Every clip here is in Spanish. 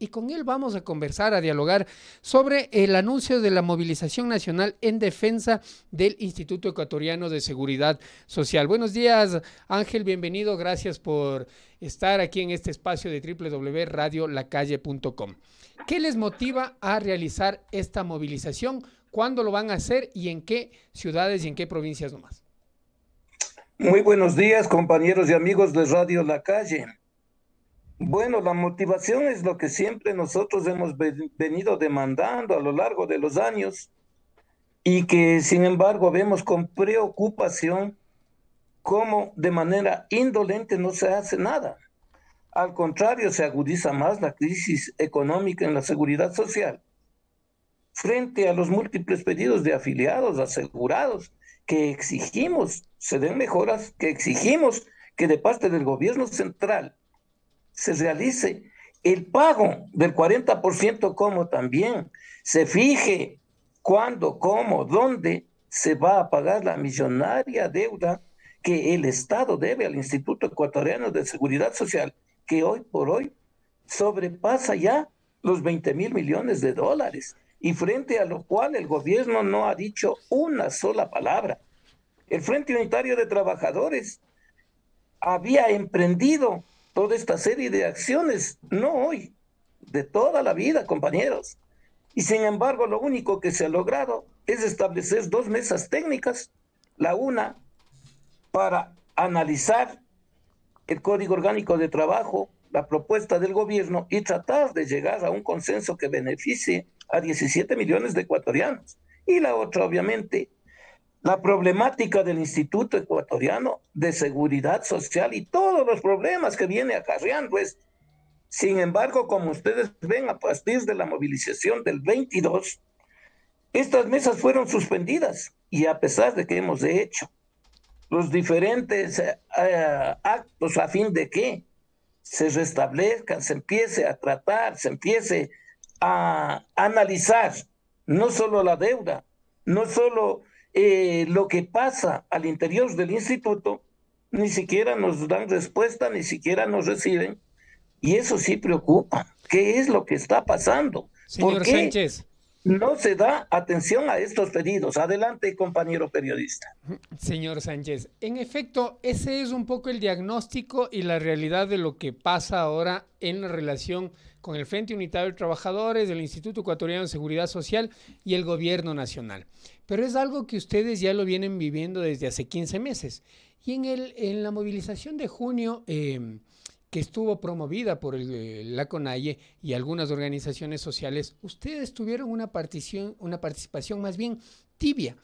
y con él vamos a conversar, a dialogar sobre el anuncio de la movilización nacional en defensa del Instituto Ecuatoriano de Seguridad Social. Buenos días, Ángel, bienvenido, gracias por estar aquí en este espacio de www.radiolacalle.com. ¿Qué les motiva a realizar esta movilización? ¿Cuándo lo van a hacer y en qué ciudades y en qué provincias nomás? Muy buenos días, compañeros y amigos de Radio La Calle. Bueno, la motivación es lo que siempre nosotros hemos venido demandando a lo largo de los años y que sin embargo vemos con preocupación cómo de manera indolente no se hace nada. Al contrario, se agudiza más la crisis económica en la seguridad social. Frente a los múltiples pedidos de afiliados, asegurados, que exigimos, se den mejoras, que exigimos que de parte del gobierno central se realice el pago del 40% como también se fije cuándo, cómo, dónde se va a pagar la millonaria deuda que el Estado debe al Instituto Ecuatoriano de Seguridad Social, que hoy por hoy sobrepasa ya los 20 mil millones de dólares y frente a lo cual el gobierno no ha dicho una sola palabra. El Frente Unitario de Trabajadores había emprendido toda esta serie de acciones, no hoy, de toda la vida, compañeros. Y sin embargo, lo único que se ha logrado es establecer dos mesas técnicas, la una para analizar el Código Orgánico de Trabajo, la propuesta del gobierno y tratar de llegar a un consenso que beneficie a 17 millones de ecuatorianos. Y la otra, obviamente, la problemática del Instituto Ecuatoriano de Seguridad Social y todos los problemas que viene acarreando es. Sin embargo, como ustedes ven, a partir de la movilización del 22, estas mesas fueron suspendidas y a pesar de que hemos hecho los diferentes eh, eh, actos a fin de que se restablezcan, se empiece a tratar, se empiece a analizar no solo la deuda, no solo eh, lo que pasa al interior del instituto, ni siquiera nos dan respuesta, ni siquiera nos reciben. Y eso sí preocupa. ¿Qué es lo que está pasando? ¿Por qué? no se da atención a estos pedidos. Adelante, compañero periodista. Señor Sánchez, en efecto, ese es un poco el diagnóstico y la realidad de lo que pasa ahora en la relación con el Frente Unitario de Trabajadores, el Instituto Ecuatoriano de Seguridad Social y el Gobierno Nacional. Pero es algo que ustedes ya lo vienen viviendo desde hace 15 meses. Y en, el, en la movilización de junio... Eh, que estuvo promovida por eh, la CONAIE y algunas organizaciones sociales, ustedes tuvieron una, una participación más bien tibia.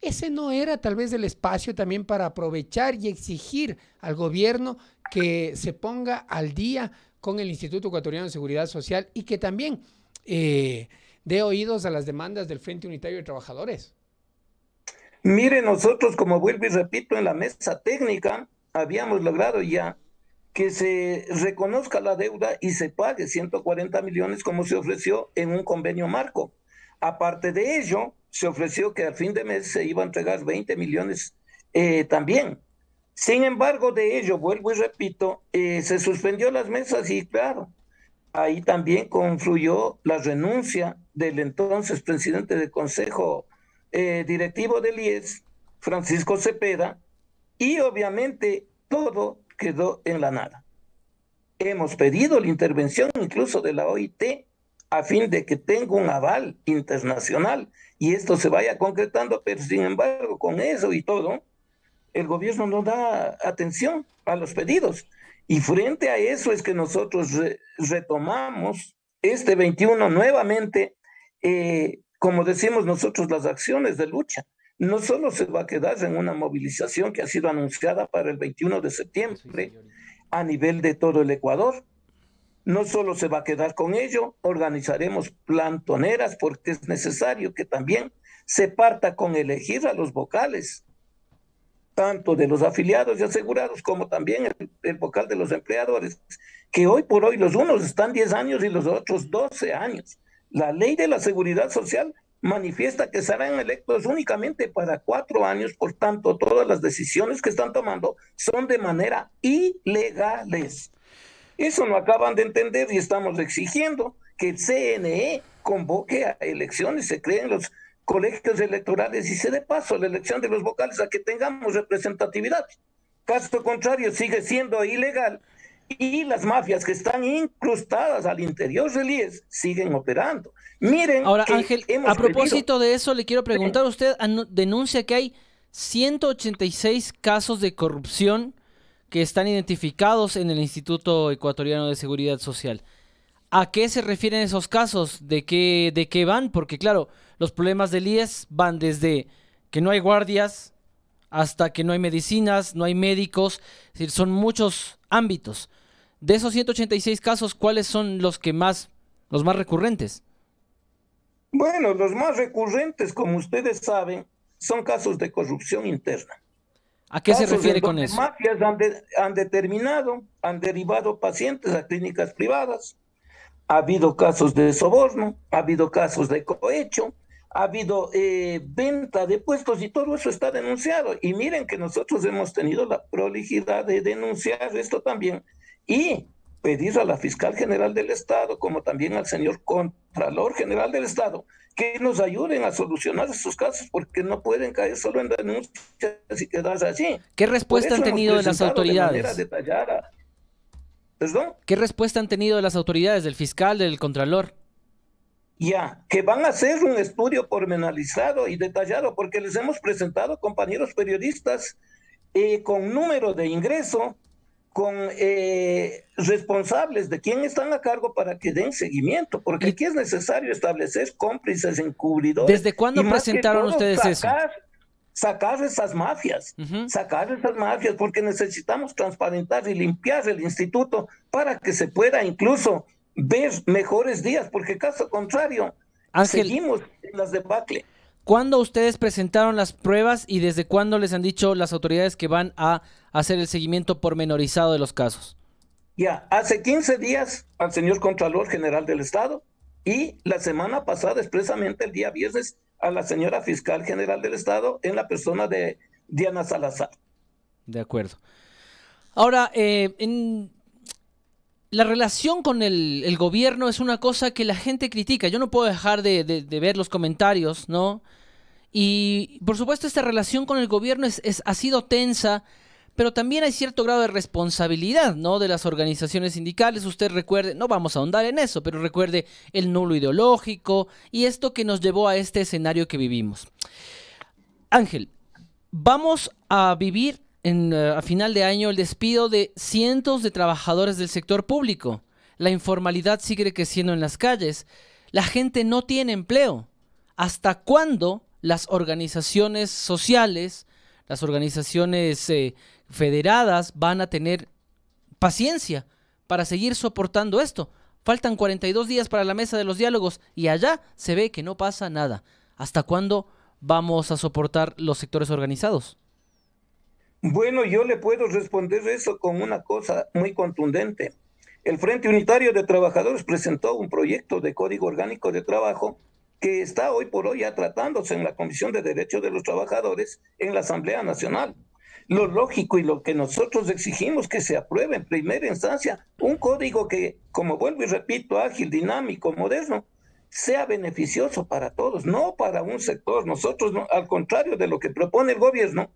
Ese no era tal vez el espacio también para aprovechar y exigir al gobierno que se ponga al día con el Instituto Ecuatoriano de Seguridad Social y que también eh, dé oídos a las demandas del Frente Unitario de Trabajadores. Mire, nosotros, como vuelvo y repito, en la mesa técnica habíamos logrado ya que se reconozca la deuda y se pague 140 millones como se ofreció en un convenio marco. Aparte de ello, se ofreció que al fin de mes se iba a entregar 20 millones eh, también. Sin embargo, de ello, vuelvo y repito, eh, se suspendió las mesas y claro, ahí también confluyó la renuncia del entonces presidente del Consejo eh, Directivo del IES, Francisco Cepeda, y obviamente todo quedó en la nada. Hemos pedido la intervención incluso de la OIT a fin de que tenga un aval internacional y esto se vaya concretando, pero sin embargo, con eso y todo, el gobierno no da atención a los pedidos. Y frente a eso es que nosotros retomamos este 21 nuevamente, eh, como decimos nosotros, las acciones de lucha no solo se va a quedar en una movilización que ha sido anunciada para el 21 de septiembre a nivel de todo el Ecuador, no solo se va a quedar con ello, organizaremos plantoneras porque es necesario que también se parta con elegir a los vocales, tanto de los afiliados y asegurados como también el, vocal de los empleadores, que hoy por hoy los unos están 10 años y los otros 12 años. La ley de la seguridad social manifiesta que serán electos únicamente para cuatro años, por tanto, todas las decisiones que están tomando son de manera ilegales. Eso no acaban de entender y estamos exigiendo que el CNE convoque a elecciones, se creen los colegios electorales y se dé paso a la elección de los vocales a que tengamos representatividad. Caso contrario, sigue siendo ilegal y las mafias que están incrustadas al interior del IES siguen operando. Miren, ahora Ángel, a propósito de eso le quiero preguntar, usted denuncia que hay 186 casos de corrupción que están identificados en el Instituto Ecuatoriano de Seguridad Social. ¿A qué se refieren esos casos? ¿De qué, de qué van? Porque claro, los problemas del IES van desde que no hay guardias, hasta que no hay medicinas, no hay médicos, son muchos ámbitos. De esos 186 casos, ¿cuáles son los que más, los más recurrentes? Bueno, los más recurrentes, como ustedes saben, son casos de corrupción interna. ¿A qué se refiere con eso? Mafias han, han determinado, han derivado pacientes a clínicas privadas. Ha habido casos de soborno, ha habido casos de cohecho, ha habido eh, venta de puestos y todo eso está denunciado. Y miren que nosotros hemos tenido la prolijidad de denunciar esto también y pedir a la fiscal general del Estado, como también al señor Contralor General del Estado, que nos ayuden a solucionar esos casos porque no pueden caer solo en denuncias y quedarse así. ¿Qué respuesta han tenido de las autoridades? De ¿Qué respuesta han tenido de las autoridades, del fiscal, del Contralor? Ya, que van a hacer un estudio pormenalizado y detallado, porque les hemos presentado compañeros periodistas eh, con número de ingreso, con eh, responsables de quién están a cargo para que den seguimiento, porque aquí es necesario establecer cómplices encubridores. ¿Desde cuándo presentaron ustedes eso? Sacar esas mafias, sacar esas mafias, porque necesitamos transparentar y limpiar el instituto para que se pueda incluso Ver mejores días, porque caso contrario, seguimos en las debacle. ¿Cuándo ustedes presentaron las pruebas y desde cuándo les han dicho las autoridades que van a hacer el seguimiento pormenorizado de los casos? Ya, hace 15 días al señor Contralor General del Estado y la semana pasada, expresamente el día viernes, a la señora Fiscal General del Estado en la persona de Diana Salazar. De acuerdo. Ahora, eh, en, la relación con el, gobierno es una cosa que la gente critica. Yo no puedo dejar de, ver los comentarios, ¿no? Y por supuesto esta relación con el gobierno es, ha sido tensa, pero también hay cierto grado de responsabilidad, ¿no? De las organizaciones sindicales. Usted recuerde, no vamos a ahondar en eso, pero recuerde el nulo ideológico y esto que nos llevó a este escenario que vivimos. Ángel, vamos a vivir en, eh, a final de año el despido de cientos de trabajadores del sector público. La informalidad sigue creciendo en las calles. La gente no tiene empleo. ¿Hasta cuándo las organizaciones sociales, las organizaciones eh, federadas van a tener paciencia para seguir soportando esto? Faltan 42 días para la mesa de los diálogos y allá se ve que no pasa nada. ¿Hasta cuándo vamos a soportar los sectores organizados? Bueno, yo le puedo responder eso con una cosa muy contundente. El Frente Unitario de Trabajadores presentó un proyecto de código orgánico de trabajo que está hoy por hoy tratándose en la Comisión de Derechos de los Trabajadores en la Asamblea Nacional. Lo lógico y lo que nosotros exigimos que se apruebe en primera instancia un código que, como vuelvo y repito, ágil, dinámico, moderno, sea beneficioso para todos, no para un sector. Nosotros, al contrario de lo que propone el gobierno,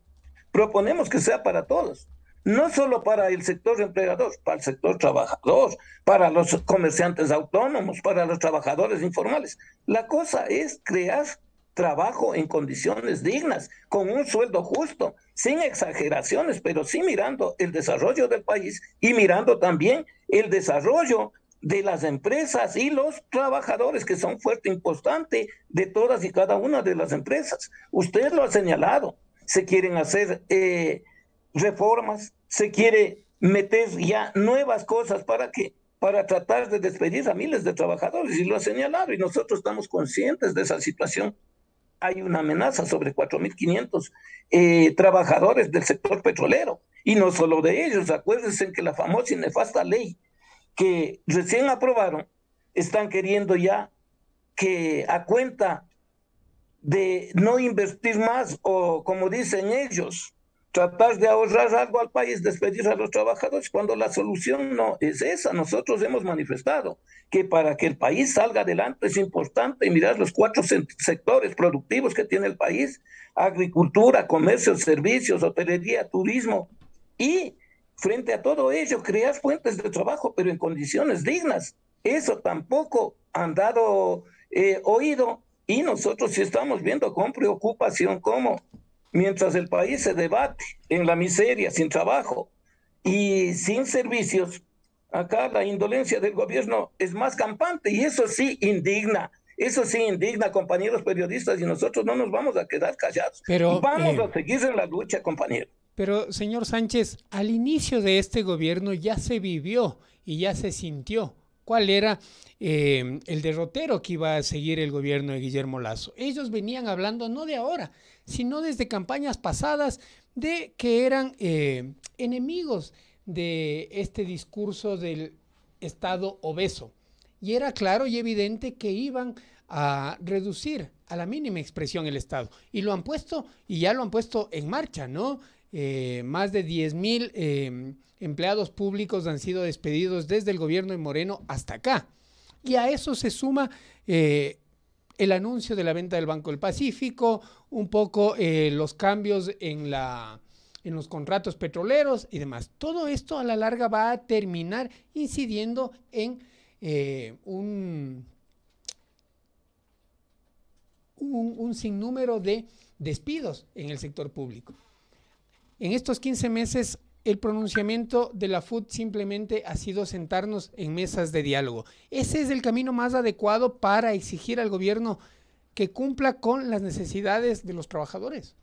proponemos que sea para todos, no solo para el sector empleador, para el sector trabajador, para los comerciantes autónomos, para los trabajadores informales. La cosa es crear trabajo en condiciones dignas, con un sueldo justo, sin exageraciones, pero sí mirando el desarrollo del país y mirando también el desarrollo de las empresas y los trabajadores, que son fuerte e importante de todas y cada una de las empresas. Usted lo ha señalado, se quieren hacer eh, reformas, se quiere meter ya nuevas cosas para que para tratar de despedir a miles de trabajadores y lo ha señalado y nosotros estamos conscientes de esa situación. Hay una amenaza sobre 4.500 eh, trabajadores del sector petrolero y no solo de ellos. Acuérdense que la famosa y nefasta ley que recién aprobaron están queriendo ya que a cuenta de no invertir más o, como dicen ellos, tratar de ahorrar algo al país, despedir a los trabajadores, cuando la solución no es esa. Nosotros hemos manifestado que para que el país salga adelante es importante mirar los cuatro sectores productivos que tiene el país, agricultura, comercio, servicios, hotelería, turismo, y frente a todo ello crear fuentes de trabajo, pero en condiciones dignas. Eso tampoco han dado eh, oído y nosotros sí estamos viendo con preocupación cómo, mientras el país se debate en la miseria, sin trabajo y sin servicios, acá la indolencia del gobierno es más campante y eso sí indigna. Eso sí indigna, compañeros periodistas, y nosotros no nos vamos a quedar callados. vamos eh, a seguir en la lucha, compañero. Pero, señor Sánchez, al inicio de este gobierno ya se vivió y ya se sintió cuál era eh, el derrotero que iba a seguir el gobierno de Guillermo Lazo. Ellos venían hablando no de ahora, sino desde campañas pasadas de que eran eh, enemigos de este discurso del Estado obeso. Y era claro y evidente que iban a reducir a la mínima expresión el Estado. Y lo han puesto, y ya lo han puesto en marcha, ¿no? Eh, más de 10 mil em, empleados públicos han sido despedidos desde el gobierno de Moreno hasta acá. Y a eso se suma eh, el anuncio de la venta del Banco del Pacífico, un poco eh, los cambios en, los contratos petroleros y demás. Todo esto a la larga va a terminar incidiendo en un sinnúmero de despidos en el sector público. En estos 15 meses, el pronunciamiento de la FUD simplemente ha sido sentarnos en mesas de diálogo. Ese es el camino más adecuado para exigir al gobierno que cumpla con las necesidades de los trabajadores.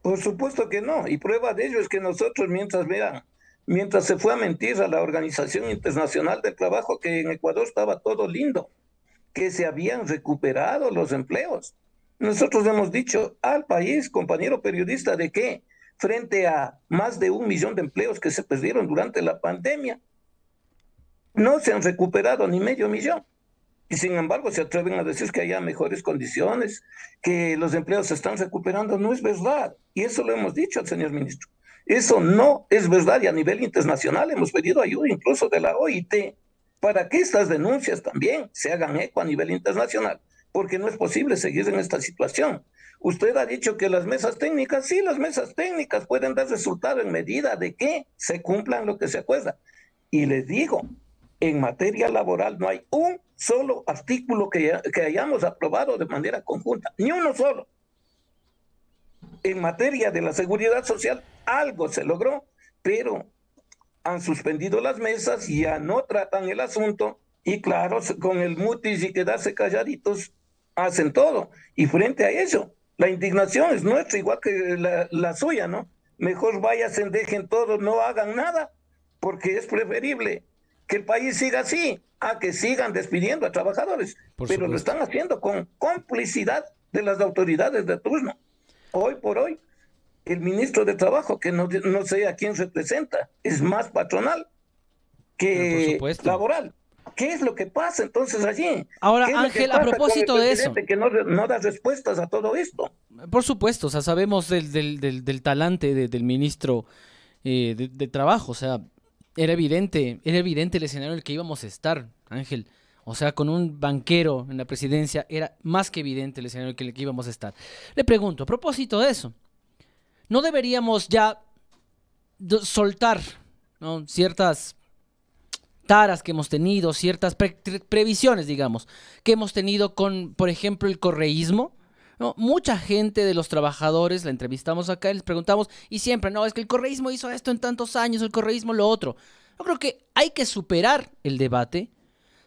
Por supuesto que no, y prueba de ello es que nosotros mientras vean, mientras se fue a mentir a la Organización Internacional del Trabajo que en Ecuador estaba todo lindo, que se habían recuperado los empleos. Nosotros hemos dicho al país, compañero periodista, de que frente a más de un millón de empleos que se perdieron durante la pandemia. No se han recuperado ni medio millón. Y sin embargo se atreven a decir que haya mejores condiciones, que los empleos se están recuperando. No es verdad. Y eso lo hemos dicho al señor ministro. Eso no es verdad. Y a nivel internacional hemos pedido ayuda incluso de la OIT para que estas denuncias también se hagan eco a nivel internacional, porque no es posible seguir en esta situación. Usted ha dicho que las mesas técnicas, sí, las mesas técnicas pueden dar resultado en medida de que se cumplan lo que se acuerda. Y les digo, en materia laboral no hay un solo artículo que, hayamos aprobado de manera conjunta, ni uno solo. En materia de la seguridad social, algo se logró, pero han suspendido las mesas, ya no tratan el asunto y claro, con el mutis y quedarse calladitos, hacen todo. Y frente a eso, la indignación es nuestra, igual que la, suya, ¿no? Mejor vayan, dejen todo, no hagan nada, porque es preferible que el país siga así a que sigan despidiendo a trabajadores. Pero lo están haciendo con complicidad de las autoridades de turno. Hoy por hoy, el ministro de Trabajo, que no, no sé a quién se presenta, es más patronal que laboral. ¿Qué es lo que pasa entonces allí? Ahora, Ángel, a propósito de eso. Que no, no da respuestas a todo esto. Por supuesto, o sea, sabemos del, talante del ministro eh, de, Trabajo, o sea, era evidente, era evidente el escenario en el que íbamos a estar, Ángel. O sea, con un banquero en la presidencia era más que evidente el escenario en el que íbamos a estar. Le pregunto, a propósito de eso, ¿no deberíamos ya soltar ciertas que hemos tenido, ciertas previsiones, digamos, que hemos tenido con, por ejemplo, el correísmo. Mucha gente de los trabajadores, la entrevistamos acá, y les preguntamos, y siempre, no, es que el correísmo hizo esto en tantos años, el correísmo lo otro. Yo creo que hay que superar el debate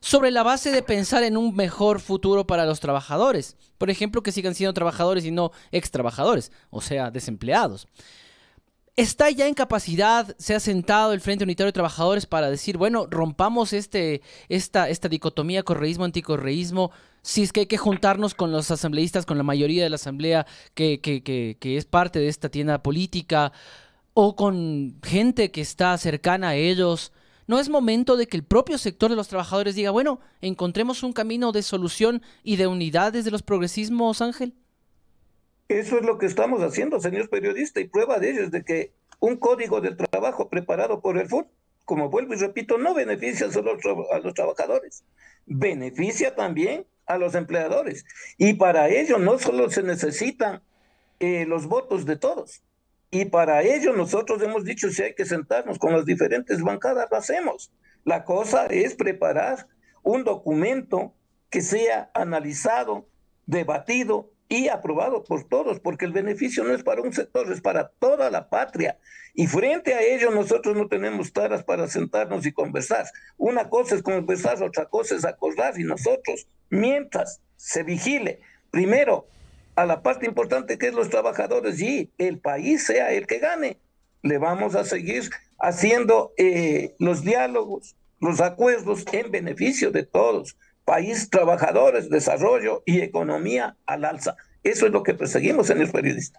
sobre la base de pensar en un mejor futuro para los trabajadores. Por ejemplo, que sigan siendo trabajadores y no ex trabajadores, o sea, desempleados está ya en capacidad, se ha sentado el Frente Unitario de Trabajadores para decir, bueno, rompamos este, esta, esta dicotomía correísmo-anticorreísmo, si es que hay que juntarnos con los asambleístas, con la mayoría de la asamblea que, que, que, que es parte de esta tienda política, o con gente que está cercana a ellos. ¿No es momento de que el propio sector de los trabajadores diga, bueno, encontremos un camino de solución y de unidad desde los progresismos, Ángel? Eso es lo que estamos haciendo, señor periodista, y prueba de ello es de que un código de trabajo preparado por el FUR, como vuelvo y repito, no beneficia solo a los trabajadores, beneficia también a los empleadores. Y para ello no solo se necesitan eh, los votos de todos, y para ello nosotros hemos dicho si hay que sentarnos con las diferentes bancadas, lo hacemos. La cosa es preparar un documento que sea analizado, debatido y aprobado por todos, porque el beneficio no es para un sector, es para toda la patria. Y frente a ello nosotros no tenemos taras para sentarnos y conversar. Una cosa es conversar, otra cosa es acordar y nosotros, mientras se vigile, primero, a la parte importante que es los trabajadores y el país sea el que gane, le vamos a seguir haciendo eh, los diálogos, los acuerdos en beneficio de todos país, trabajadores, desarrollo y economía al alza. Eso es lo que perseguimos en el periodista.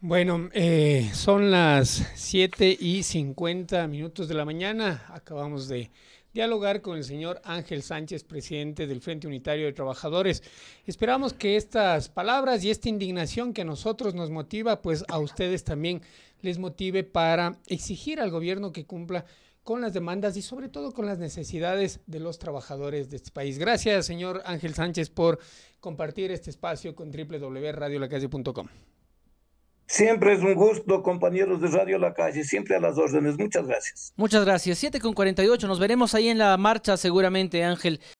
Bueno, eh, son las 7 y 50 minutos de la mañana. Acabamos de dialogar con el señor Ángel Sánchez, presidente del Frente Unitario de Trabajadores. Esperamos que estas palabras y esta indignación que a nosotros nos motiva, pues a ustedes también les motive para exigir al gobierno que cumpla con las demandas y sobre todo con las necesidades de los trabajadores de este país. Gracias, señor Ángel Sánchez, por compartir este espacio con www.radiolacalle.com. Siempre es un gusto, compañeros de Radio La Calle, siempre a las órdenes. Muchas gracias. Muchas gracias. 7 con 48, nos veremos ahí en la marcha seguramente, Ángel.